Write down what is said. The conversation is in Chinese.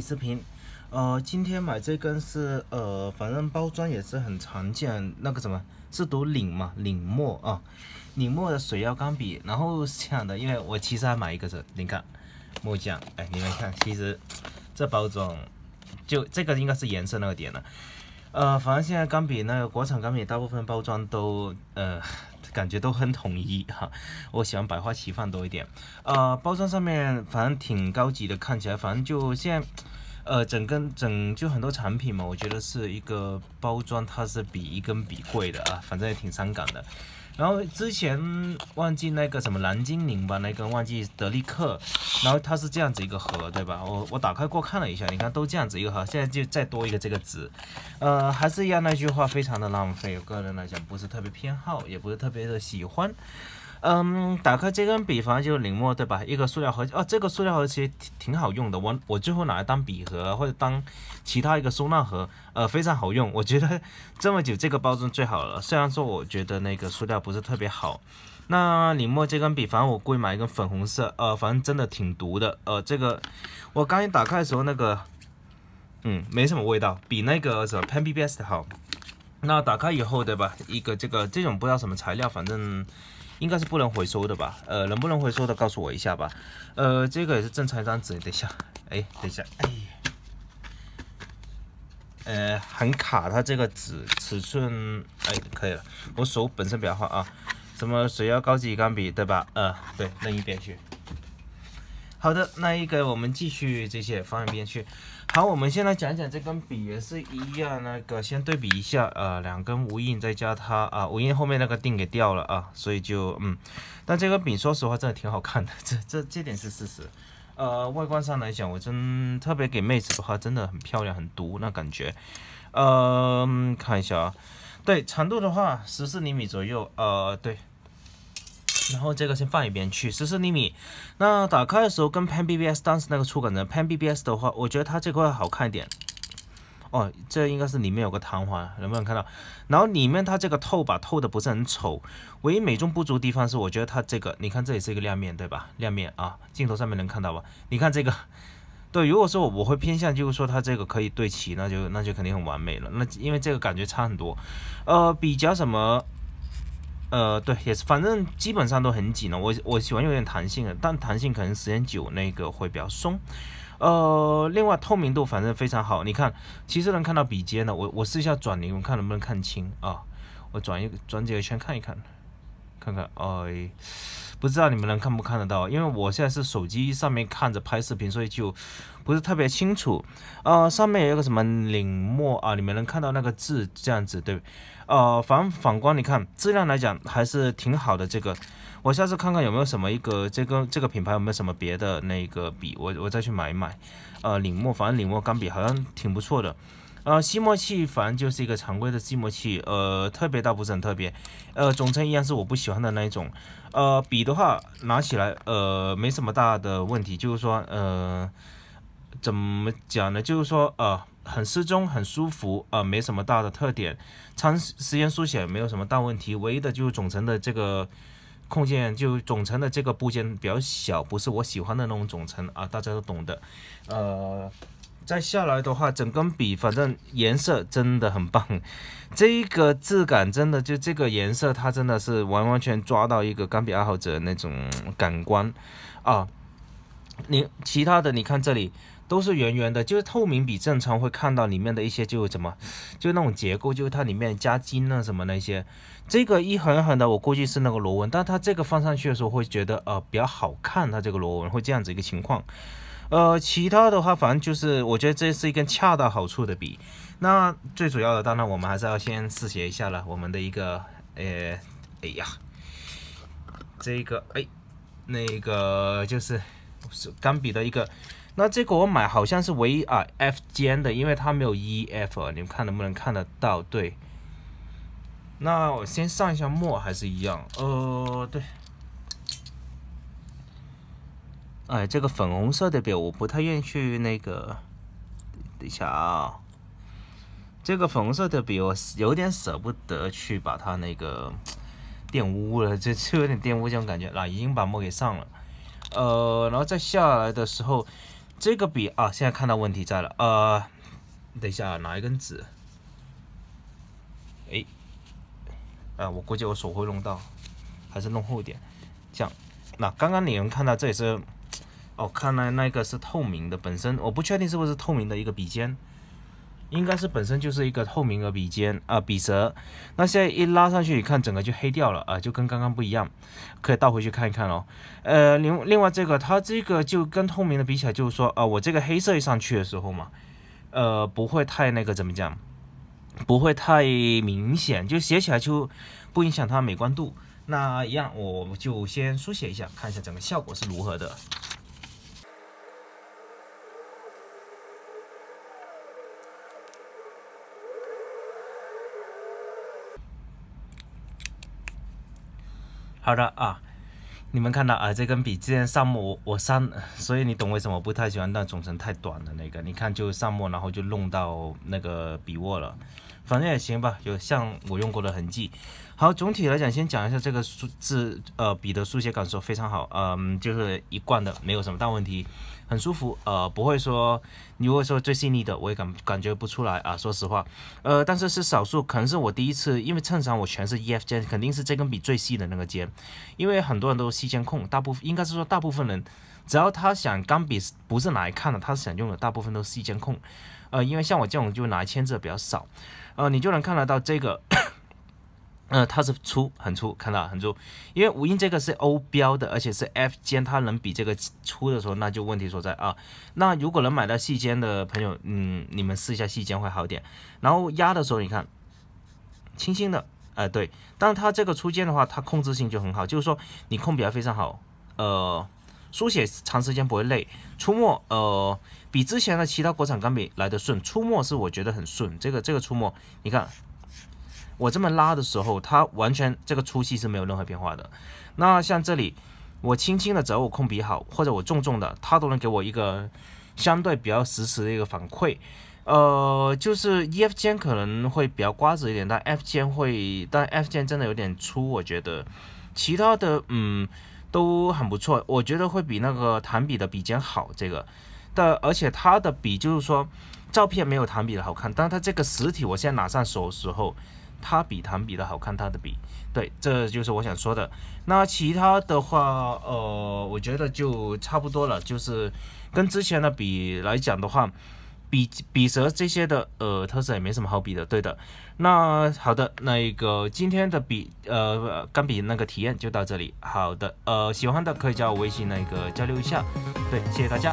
视频，呃，今天买这根是，呃，反正包装也是很常见，那个什么，是读领嘛，领墨啊，领墨的水妖钢笔，然后是这样的，因为我其实还买一个是，您看，墨匠，哎，你们看，其实这包装就这个应该是颜色那个点了。呃，反正现在钢笔那个国产钢笔大部分包装都呃，感觉都很统一哈。我喜欢百花齐放多一点，呃，包装上面反正挺高级的，看起来反正就现。在。呃，整根整就很多产品嘛，我觉得是一个包装，它是比一根笔贵的啊，反正也挺伤感的。然后之前忘记那个什么蓝精灵吧，那个忘记德力克，然后它是这样子一个盒，对吧？我我打开过看了一下，你看都这样子一个盒，现在就再多一个这个纸。呃，还是一样那句话，非常的浪费。我个人来讲，不是特别偏好，也不是特别的喜欢。嗯，打开这根笔，反正就是领墨，对吧？一个塑料盒，哦，这个塑料盒其实挺挺好用的。我我最后拿来当笔盒。或者当其他一个收纳盒，呃，非常好用。我觉得 这么久这个包装最好了。虽然说我觉得那个塑料不是特别好。那李墨这根笔，反正我故意买一根粉红色，呃，反正真的挺毒的。呃，这个我刚一打开的时候，那个，嗯，没什么味道，比那个什么 p e m b b s 的好。那打开以后，对吧？一个这个这种不知道什么材料，反正应该是不能回收的吧？呃，能不能回收的告诉我一下吧。呃，这个也是正常一张纸。等一下，哎，等一下，哎。呃，很卡，它这个尺尺寸，哎，可以了。我手本身比较花啊，什么？谁要高级钢笔，对吧？呃，对，扔一边去。好的，那一个我们继续这些放一边去。好，我们先来讲讲这根笔也是一样，那个先对比一下，呃，两根无印再加它啊，无印后面那个钉给掉了啊，所以就嗯，但这个笔说实话真的挺好看的，这这这点是事实。呃，外观上来讲，我真特别给妹子的话真的很漂亮，很毒那感觉。嗯，看一下啊，对长度的话十四厘米左右，呃，对。然后这个先放一边去，十四厘米。那打开的时候跟 Pan BBS 当时那个触感呢 Pan BBS 的话，我觉得它这块好看一点。哦，这应该是里面有个弹簧，能不能看到？然后里面它这个透吧，透的不是很丑。唯一美中不足地方是，我觉得它这个，你看这也是一个亮面对吧？亮面啊，镜头上面能看到吧？你看这个，对，如果说我我会偏向，就是说它这个可以对齐，那就那就肯定很完美了。那因为这个感觉差很多，呃，比较什么？呃，对，也是，反正基本上都很紧了。我我喜欢有点弹性的，但弹性可能时间久那个会比较松。呃，另外透明度反正非常好，你看，其实能看到笔尖的。我我试一下转你们看能不能看清啊？我转一转几个圈看一看，看看，哎。不知道你们能看不看得到，因为我现在是手机上面看着拍视频，所以就不是特别清楚。呃，上面有一个什么领墨啊，你们能看到那个字这样子对呃，反反光，你看质量来讲还是挺好的。这个我下次看看有没有什么一个这个这个品牌有没有什么别的那个笔，我我再去买一买。呃，领墨，反正领墨钢笔好像挺不错的。呃，吸墨器反正就是一个常规的吸墨器，呃，特别倒不是很特别，呃，总成一样是我不喜欢的那一种。呃，笔的话拿起来，呃，没什么大的问题，就是说，呃，怎么讲呢？就是说，呃，很适中，很舒服，啊，没什么大的特点，长时间书写没有什么大问题，唯一的就是总成的这个控件，就总成的这个部件比较小，不是我喜欢的那种总成啊，大家都懂的，呃。再下来的话，整根笔反正颜色真的很棒，这个质感真的就这个颜色，它真的是完完全抓到一个钢笔爱好者那种感官啊。你其他的你看这里都是圆圆的，就是透明笔正常会看到里面的一些就怎么就那种结构，就是它里面加金啊什么那些。这个一横横的，我估计是那个螺纹，但它这个放上去的时候会觉得呃比较好看，它这个螺纹会这样子一个情况。呃，其他的话，反正就是，我觉得这是一根恰到好处的笔。那最主要的，当然我们还是要先试写一下了。我们的一个，诶，哎呀，这个，哎，那个就是钢笔的一个。那这个我买好像是唯一啊 F 尖的，因为它没有 EF，你们看能不能看得到？对。那我先上一下墨，还是一样。呃，对。哎，这个粉红色的笔我不太愿意去那个，等一下啊，这个粉红色的笔我有点舍不得去把它那个玷污了，这这有点玷污这种感觉啊，已经把墨给上了，呃，然后再下来的时候，这个笔啊，现在看到问题在了，呃，等一下拿一根纸，哎，啊，我估计我手会弄到，还是弄厚一点，这样，那刚刚你能看到这也是。哦，看来那个是透明的，本身我不确定是不是透明的一个笔尖，应该是本身就是一个透明的笔尖啊笔舌。那现在一拉上去你看，整个就黑掉了啊，就跟刚刚不一样。可以倒回去看一看哦。呃，另另外这个它这个就跟透明的比起来，就是说啊，我这个黑色一上去的时候嘛，呃，不会太那个怎么讲，不会太明显，就写起来就不影响它美观度。那一样，我就先书写一下，看一下整个效果是如何的。好的啊，你们看到啊，这根笔之前上墨，我我上，所以你懂为什么我不太喜欢，那总长太短的那个，你看就上墨，然后就弄到那个笔握了，反正也行吧，有像我用过的痕迹。好，总体来讲，先讲一下这个书字，呃，笔的书写感受非常好，嗯，就是一贯的，没有什么大问题。很舒服，呃，不会说，你如果说最细腻的，我也感感觉不出来啊，说实话，呃，但是是少数，可能是我第一次，因为衬衫我全是 EFG，肯定是这根笔最细的那个尖，因为很多人都细尖控，大部分应该是说大部分人，只要他想钢笔不是拿来看的，他想用的，大部分都是细尖控，呃，因为像我这种就拿来签字的比较少，呃，你就能看得到这个。呃，它是粗很粗，看到很粗，因为五音这个是欧标的，而且是 F 尖，它能比这个粗的时候，那就问题所在啊。那如果能买到细尖的朋友，嗯，你们试一下细尖会好点。然后压的时候，你看，轻轻的，呃，对，但它这个粗尖的话，它控制性就很好，就是说你控笔非常好，呃，书写长时间不会累，出墨，呃，比之前的其他国产钢笔来的顺，出墨是我觉得很顺，这个这个出墨，你看。我这么拉的时候，它完全这个粗细是没有任何变化的。那像这里，我轻轻的，只要我控笔好，或者我重重的，它都能给我一个相对比较实时的一个反馈。呃，就是 E F 键可能会比较瓜子一点，但 F 键会，但 F 键真的有点粗，我觉得。其他的，嗯，都很不错，我觉得会比那个弹笔的笔尖好。这个，但而且它的笔就是说，照片没有弹笔的好看，但它这个实体，我现在拿上手时候。它比糖比的好看，它的比，对，这就是我想说的。那其他的话，呃，我觉得就差不多了。就是跟之前的笔来讲的话，笔笔舌这些的，呃，特色也没什么好比的，对的。那好的，那一个今天的笔，呃，钢笔那个体验就到这里。好的，呃，喜欢的可以加我微信那个交流一下。对，谢谢大家。